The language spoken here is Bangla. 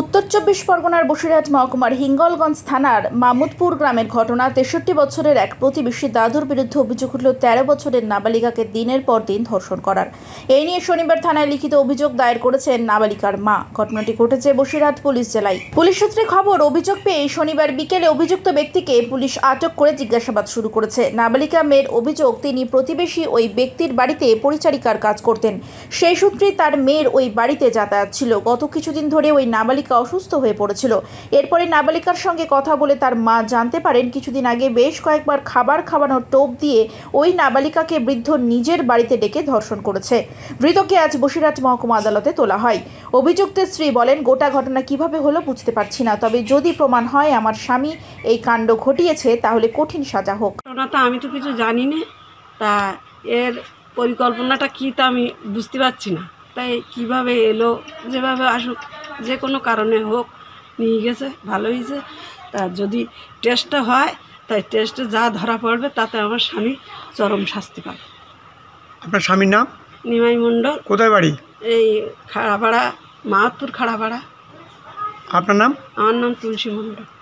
উত্তর চব্বিশ পরগনার বসিরহাট মহকুমার হিঙ্গলগঞ্জ থানার মামুদপুর গ্রামের ঘটনা তেষট্টি বছরের এক প্রতিবেশী দাদুর বিরুদ্ধে অভিযোগ উঠল তেরো বছরের নাবালিকাকে দিনের পর দিন ধর্ষণ করার এই নিয়ে শনিবার থানায় লিখিত অভিযোগ দায়ের করেছেন নাবালিকার মা ঘটনাটি ঘটেছে বসিরহাট পুলিশ জেলায় পুলিশ সূত্রে খবর অভিযোগ পেয়ে শনিবার বিকেলে অভিযুক্ত ব্যক্তিকে পুলিশ আটক করে জিজ্ঞাসাবাদ শুরু করেছে নাবালিকা মেয়ের অভিযোগ তিনি প্রতিবেশী ওই ব্যক্তির বাড়িতে পরিচারিকার কাজ করতেন সেই সূত্রে তার মেয়ের ওই বাড়িতে যাতায়াত ছিল গত কিছুদিন ধরে ওই নাবালিকা নাবালিকা অসুস্থ হয়ে পড়েছিল এরপরে নাবালিকার সঙ্গে কথা বলে তার মা জানতে পারেন কিছুদিন আগে বেশ কয়েকবার খাবার খাওয়ানোর টোপ দিয়ে ওই নাবালিকাকে বৃদ্ধ নিজের বাড়িতে ডেকে ধর্ষণ করেছে মৃতকে আজ বসিরাজ মহকুমা আদালতে তোলা হয় অভিযুক্তের স্ত্রী বলেন গোটা ঘটনা কিভাবে হলো বুঝতে পারছি না তবে যদি প্রমাণ হয় আমার স্বামী এই কাণ্ড ঘটিয়েছে তাহলে কঠিন সাজা হোক তো আমি তো কিছু জানি তা এর পরিকল্পনাটা কী তা আমি বুঝতে পারছি না তাই কিভাবে এলো যেভাবে আসুক যে কোনো কারণে হোক নিয়ে গেছে ভালো হয়েছে তা যদি টেস্টটা হয় তাই টেস্টে যা ধরা পড়বে তাতে আমার স্বামী চরম শাস্তি পাবে আপনার স্বামীর নাম নিমাই মণ্ডল কোথায় বাড়ি এই খাড়াপাড়া মাহাত্তর খাড়াপাড়া আপনার নাম আমার নাম তুলসী মণ্ডল